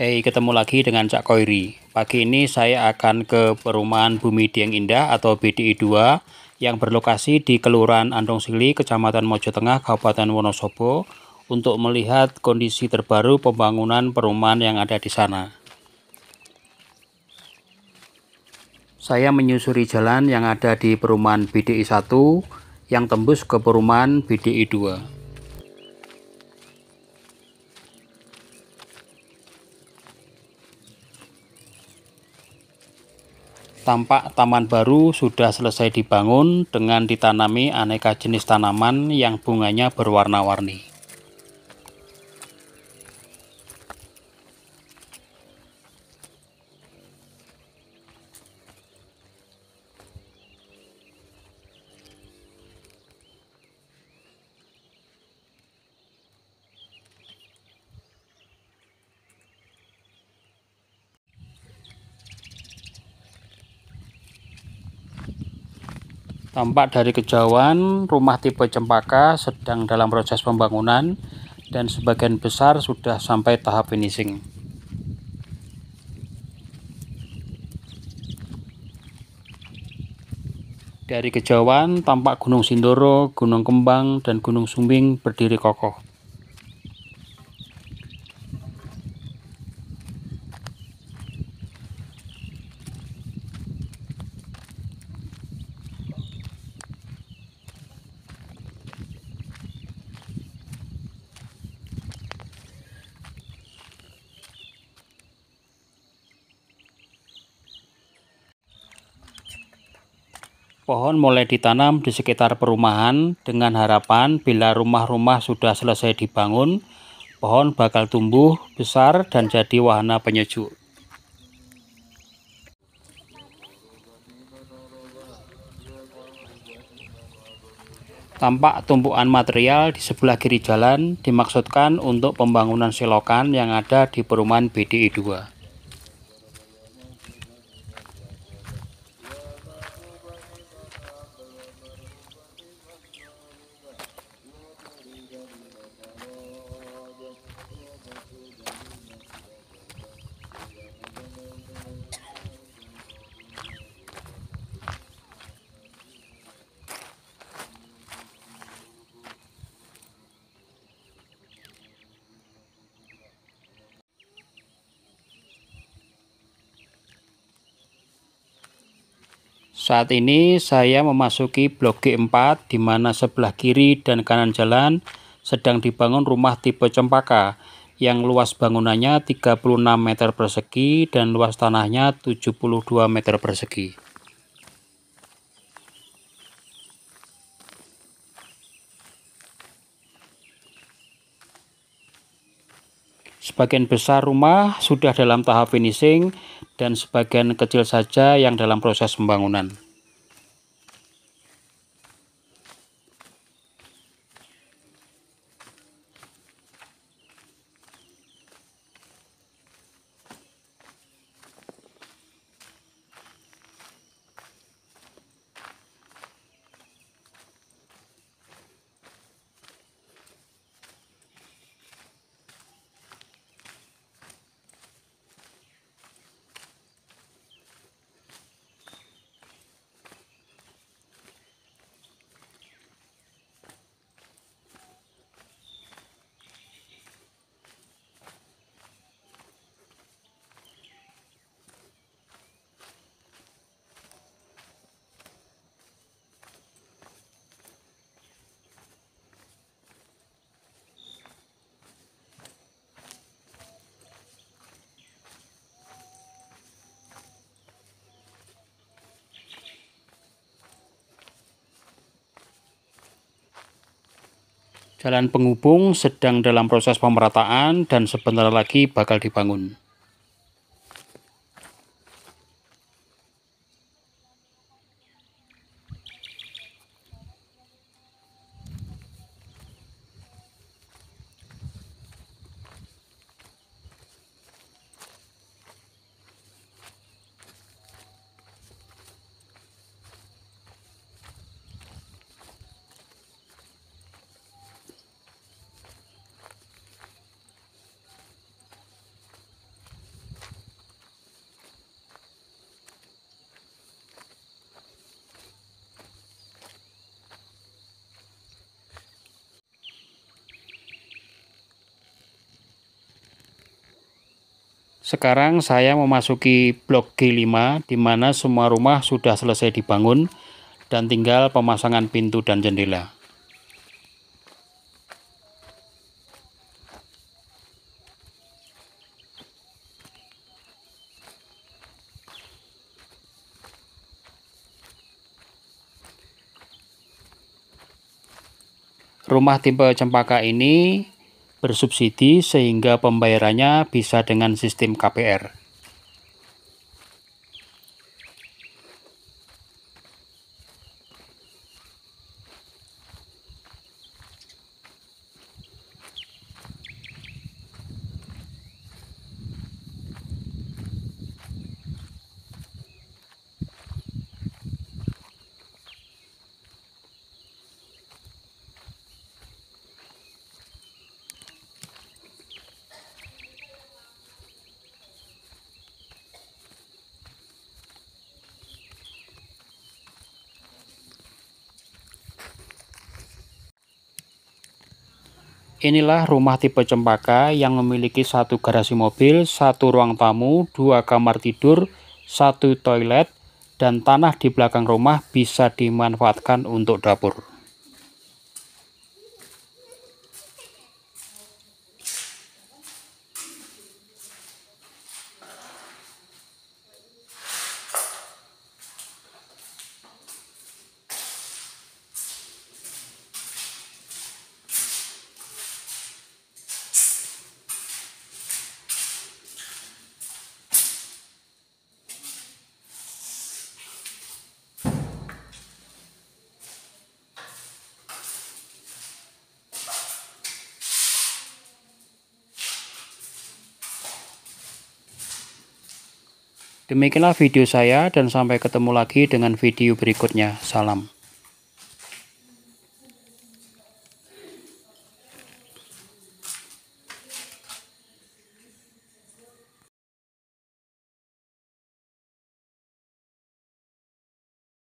Hei, ketemu lagi dengan Cak Koiri. Pagi ini saya akan ke perumahan Bumi Dieng Indah atau BDI 2 yang berlokasi di Kelurahan Andong Sili, Kecamatan Mojo Tengah, Kabupaten Wonosobo untuk melihat kondisi terbaru pembangunan perumahan yang ada di sana. Saya menyusuri jalan yang ada di perumahan BDI 1 yang tembus ke perumahan BDI 2. tampak taman baru sudah selesai dibangun dengan ditanami aneka jenis tanaman yang bunganya berwarna-warni. Tampak dari kejauhan, rumah tipe cempaka sedang dalam proses pembangunan dan sebagian besar sudah sampai tahap finishing. Dari kejauhan, tampak Gunung Sindoro, Gunung Kembang, dan Gunung Sumbing berdiri kokoh. Pohon mulai ditanam di sekitar perumahan dengan harapan bila rumah-rumah sudah selesai dibangun, pohon bakal tumbuh besar dan jadi wahana penyejuk. Tampak tumpuan material di sebelah kiri jalan dimaksudkan untuk pembangunan selokan yang ada di perumahan BDI 2. Saat ini saya memasuki blok G4 di mana sebelah kiri dan kanan jalan sedang dibangun rumah tipe cempaka yang luas bangunannya 36 meter persegi dan luas tanahnya 72 meter persegi. Sebagian besar rumah sudah dalam tahap finishing dan sebagian kecil saja yang dalam proses pembangunan. Jalan penghubung sedang dalam proses pemerataan dan sebentar lagi bakal dibangun. Sekarang saya memasuki blok G5 di mana semua rumah sudah selesai dibangun dan tinggal pemasangan pintu dan jendela. Rumah tipe cempaka ini bersubsidi sehingga pembayarannya bisa dengan sistem KPR. Inilah rumah tipe cempaka yang memiliki satu garasi mobil, satu ruang tamu, dua kamar tidur, satu toilet, dan tanah di belakang rumah bisa dimanfaatkan untuk dapur. Demikianlah video saya dan sampai ketemu lagi dengan video berikutnya. Salam.